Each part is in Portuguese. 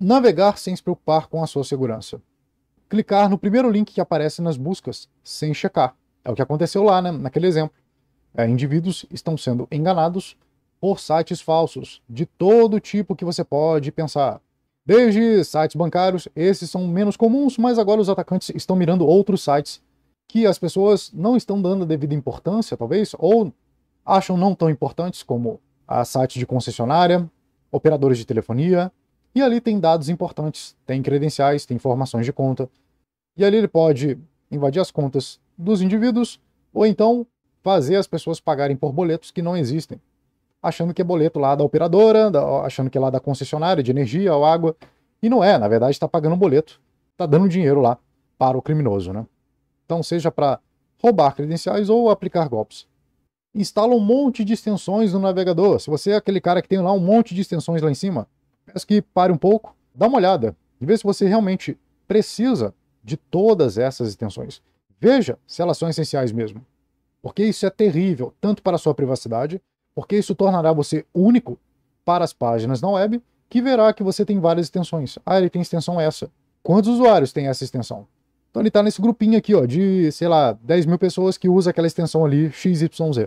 Navegar sem se preocupar com a sua segurança. Clicar no primeiro link que aparece nas buscas, sem checar. É o que aconteceu lá, né? naquele exemplo. É, indivíduos estão sendo enganados por sites falsos, de todo tipo que você pode pensar. Desde sites bancários, esses são menos comuns, mas agora os atacantes estão mirando outros sites que as pessoas não estão dando a devida importância, talvez, ou acham não tão importantes como a sites de concessionária, operadores de telefonia, e ali tem dados importantes, tem credenciais, tem informações de conta. E ali ele pode invadir as contas dos indivíduos ou então fazer as pessoas pagarem por boletos que não existem, achando que é boleto lá da operadora, da, achando que é lá da concessionária de energia ou água. E não é, na verdade está pagando um boleto, está dando dinheiro lá para o criminoso. Né? Então, seja para roubar credenciais ou aplicar golpes. Instala um monte de extensões no navegador. Se você é aquele cara que tem lá um monte de extensões lá em cima, peço que pare um pouco, dá uma olhada e veja se você realmente precisa de todas essas extensões. Veja se elas são essenciais mesmo. Porque isso é terrível, tanto para a sua privacidade, porque isso tornará você único para as páginas na web, que verá que você tem várias extensões. Ah, ele tem extensão essa. Quantos usuários tem essa extensão? Então ele está nesse grupinho aqui, ó, de, sei lá, 10 mil pessoas que usa aquela extensão ali, XYZ.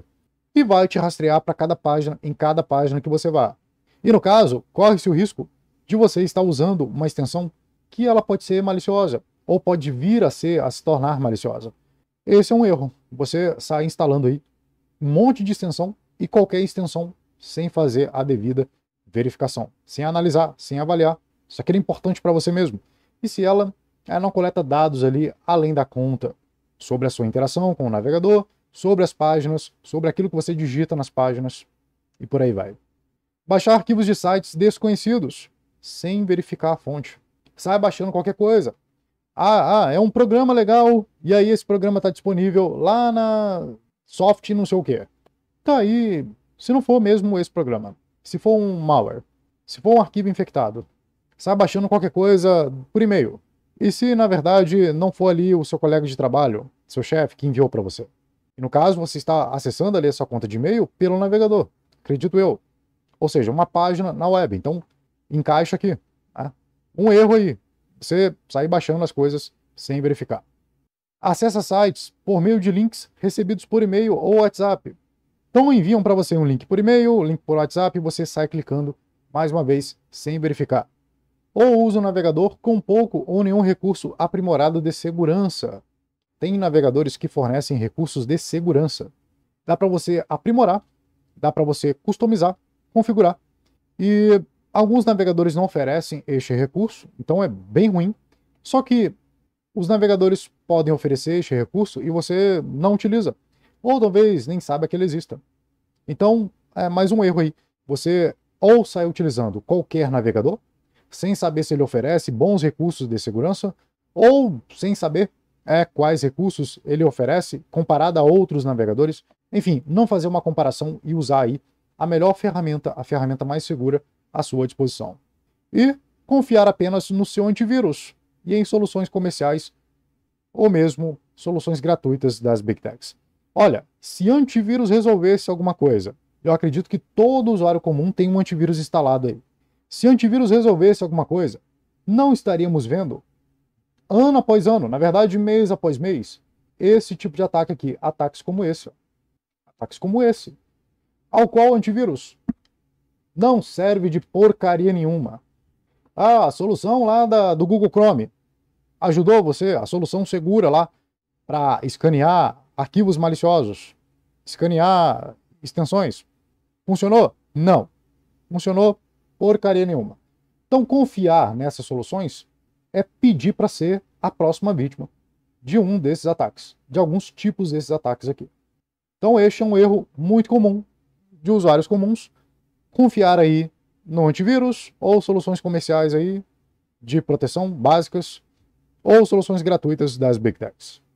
E vai te rastrear para cada página, em cada página que você vá. E no caso, corre-se o risco de você estar usando uma extensão que ela pode ser maliciosa ou pode vir a ser a se tornar maliciosa. Esse é um erro. Você sai instalando aí um monte de extensão e qualquer extensão sem fazer a devida verificação, sem analisar, sem avaliar. Isso aqui é importante para você mesmo. E se ela, ela não coleta dados ali além da conta sobre a sua interação com o navegador, sobre as páginas, sobre aquilo que você digita nas páginas e por aí vai. Baixar arquivos de sites desconhecidos, sem verificar a fonte. Sai baixando qualquer coisa. Ah, ah, é um programa legal, e aí esse programa está disponível lá na Soft não sei o quê. Tá aí, se não for mesmo esse programa, se for um malware, se for um arquivo infectado, sai baixando qualquer coisa por e-mail. E se, na verdade, não for ali o seu colega de trabalho, seu chefe, que enviou para você? E no caso, você está acessando ali a sua conta de e-mail pelo navegador, acredito eu. Ou seja, uma página na web. Então, encaixa aqui. Né? Um erro aí. Você sair baixando as coisas sem verificar. Acesse sites por meio de links recebidos por e-mail ou WhatsApp. Então enviam para você um link por e-mail, link por WhatsApp, e você sai clicando mais uma vez sem verificar. Ou usa o um navegador com pouco ou nenhum recurso aprimorado de segurança. Tem navegadores que fornecem recursos de segurança. Dá para você aprimorar, dá para você customizar configurar. E alguns navegadores não oferecem este recurso, então é bem ruim. Só que os navegadores podem oferecer este recurso e você não utiliza. Ou talvez nem saiba que ele exista. Então, é mais um erro aí. Você ou sai utilizando qualquer navegador, sem saber se ele oferece bons recursos de segurança, ou sem saber é, quais recursos ele oferece comparado a outros navegadores. Enfim, não fazer uma comparação e usar aí a melhor ferramenta, a ferramenta mais segura à sua disposição. E confiar apenas no seu antivírus e em soluções comerciais ou mesmo soluções gratuitas das Big Techs. Olha, se antivírus resolvesse alguma coisa, eu acredito que todo usuário comum tem um antivírus instalado aí. Se antivírus resolvesse alguma coisa, não estaríamos vendo ano após ano, na verdade, mês após mês, esse tipo de ataque aqui, ataques como esse. Ó. Ataques como esse ao qual o antivírus não serve de porcaria nenhuma. Ah, a solução lá da, do Google Chrome ajudou você, a solução segura lá para escanear arquivos maliciosos, escanear extensões. Funcionou? Não. Funcionou porcaria nenhuma. Então, confiar nessas soluções é pedir para ser a próxima vítima de um desses ataques, de alguns tipos desses ataques aqui. Então, este é um erro muito comum de usuários comuns confiar aí no antivírus ou soluções comerciais aí de proteção básicas ou soluções gratuitas das Big Techs.